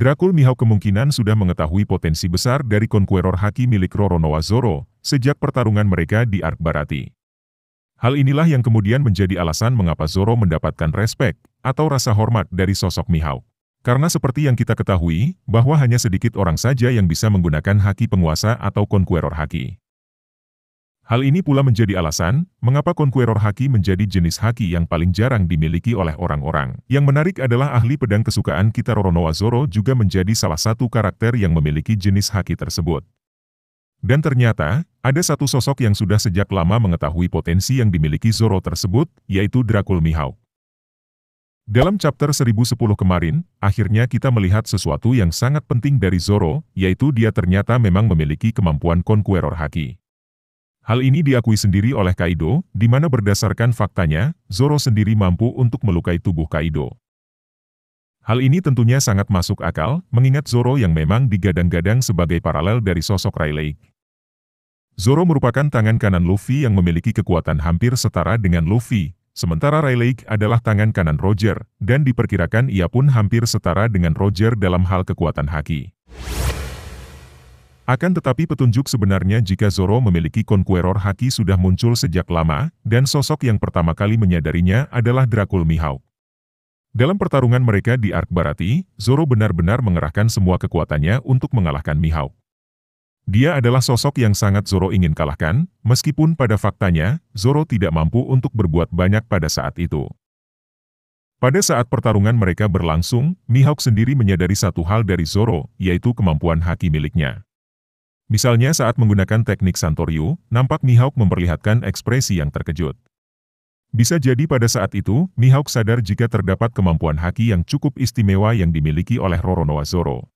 Drakul Mihawk kemungkinan sudah mengetahui potensi besar dari Conqueror Haki milik Roronoa Zoro, sejak pertarungan mereka di Ark Barati. Hal inilah yang kemudian menjadi alasan mengapa Zoro mendapatkan respek, atau rasa hormat dari sosok Mihawk. Karena seperti yang kita ketahui, bahwa hanya sedikit orang saja yang bisa menggunakan haki penguasa atau Conqueror Haki. Hal ini pula menjadi alasan mengapa Conqueror Haki menjadi jenis haki yang paling jarang dimiliki oleh orang-orang. Yang menarik adalah ahli pedang kesukaan Kitaro Noa Zoro juga menjadi salah satu karakter yang memiliki jenis haki tersebut. Dan ternyata, ada satu sosok yang sudah sejak lama mengetahui potensi yang dimiliki Zoro tersebut, yaitu Dracul Mihawk. Dalam chapter 1010 kemarin, akhirnya kita melihat sesuatu yang sangat penting dari Zoro, yaitu dia ternyata memang memiliki kemampuan Conqueror Haki. Hal ini diakui sendiri oleh Kaido, di mana berdasarkan faktanya, Zoro sendiri mampu untuk melukai tubuh Kaido. Hal ini tentunya sangat masuk akal, mengingat Zoro yang memang digadang-gadang sebagai paralel dari sosok Rayleigh. Zoro merupakan tangan kanan Luffy yang memiliki kekuatan hampir setara dengan Luffy, sementara Rayleigh adalah tangan kanan Roger, dan diperkirakan ia pun hampir setara dengan Roger dalam hal kekuatan haki. Akan tetapi petunjuk sebenarnya jika Zoro memiliki Conqueror Haki sudah muncul sejak lama, dan sosok yang pertama kali menyadarinya adalah Dracul Mihawk. Dalam pertarungan mereka di Ark Barati, Zoro benar-benar mengerahkan semua kekuatannya untuk mengalahkan Mihawk. Dia adalah sosok yang sangat Zoro ingin kalahkan, meskipun pada faktanya, Zoro tidak mampu untuk berbuat banyak pada saat itu. Pada saat pertarungan mereka berlangsung, Mihawk sendiri menyadari satu hal dari Zoro, yaitu kemampuan haki miliknya. Misalnya saat menggunakan teknik Santorio, nampak Mihawk memperlihatkan ekspresi yang terkejut. Bisa jadi pada saat itu, Mihawk sadar jika terdapat kemampuan haki yang cukup istimewa yang dimiliki oleh Roronoa Zoro.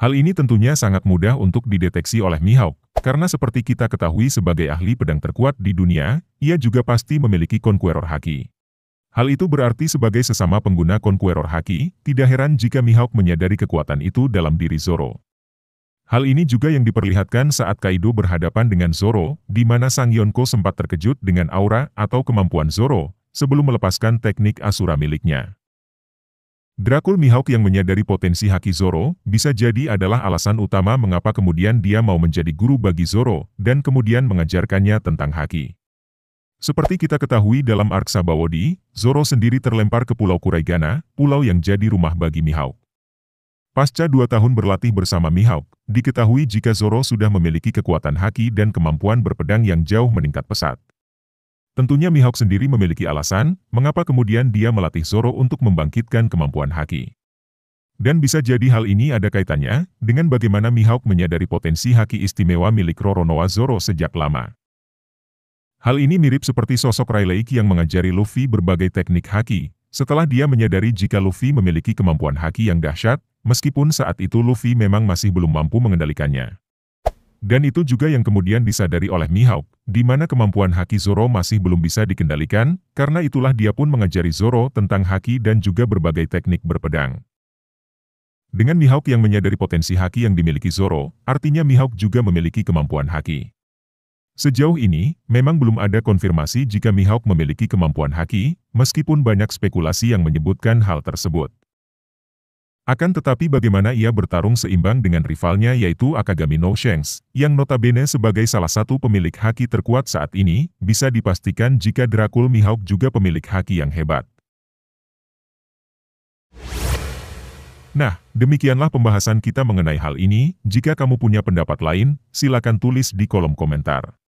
Hal ini tentunya sangat mudah untuk dideteksi oleh Mihawk, karena seperti kita ketahui sebagai ahli pedang terkuat di dunia, ia juga pasti memiliki Conqueror Haki. Hal itu berarti sebagai sesama pengguna Conqueror Haki, tidak heran jika Mihawk menyadari kekuatan itu dalam diri Zoro. Hal ini juga yang diperlihatkan saat Kaido berhadapan dengan Zoro, di mana Sang Yonko sempat terkejut dengan aura atau kemampuan Zoro, sebelum melepaskan teknik Asura miliknya. Drakul Mihawk yang menyadari potensi Haki Zoro, bisa jadi adalah alasan utama mengapa kemudian dia mau menjadi guru bagi Zoro, dan kemudian mengajarkannya tentang Haki. Seperti kita ketahui dalam Ark Sabawodi, Zoro sendiri terlempar ke Pulau Kuraigana, pulau yang jadi rumah bagi Mihawk. Pasca dua tahun berlatih bersama Mihawk, diketahui jika Zoro sudah memiliki kekuatan haki dan kemampuan berpedang yang jauh meningkat pesat. Tentunya Mihawk sendiri memiliki alasan, mengapa kemudian dia melatih Zoro untuk membangkitkan kemampuan haki. Dan bisa jadi hal ini ada kaitannya, dengan bagaimana Mihawk menyadari potensi haki istimewa milik Roronoa Zoro sejak lama. Hal ini mirip seperti sosok Raileiki yang mengajari Luffy berbagai teknik haki, setelah dia menyadari jika Luffy memiliki kemampuan haki yang dahsyat, meskipun saat itu Luffy memang masih belum mampu mengendalikannya. Dan itu juga yang kemudian disadari oleh Mihawk, di mana kemampuan Haki Zoro masih belum bisa dikendalikan, karena itulah dia pun mengajari Zoro tentang Haki dan juga berbagai teknik berpedang. Dengan Mihawk yang menyadari potensi Haki yang dimiliki Zoro, artinya Mihawk juga memiliki kemampuan Haki. Sejauh ini, memang belum ada konfirmasi jika Mihawk memiliki kemampuan Haki, meskipun banyak spekulasi yang menyebutkan hal tersebut. Akan tetapi bagaimana ia bertarung seimbang dengan rivalnya yaitu Akagami no Shanks, yang notabene sebagai salah satu pemilik haki terkuat saat ini, bisa dipastikan jika Dracul Mihawk juga pemilik haki yang hebat. Nah, demikianlah pembahasan kita mengenai hal ini. Jika kamu punya pendapat lain, silakan tulis di kolom komentar.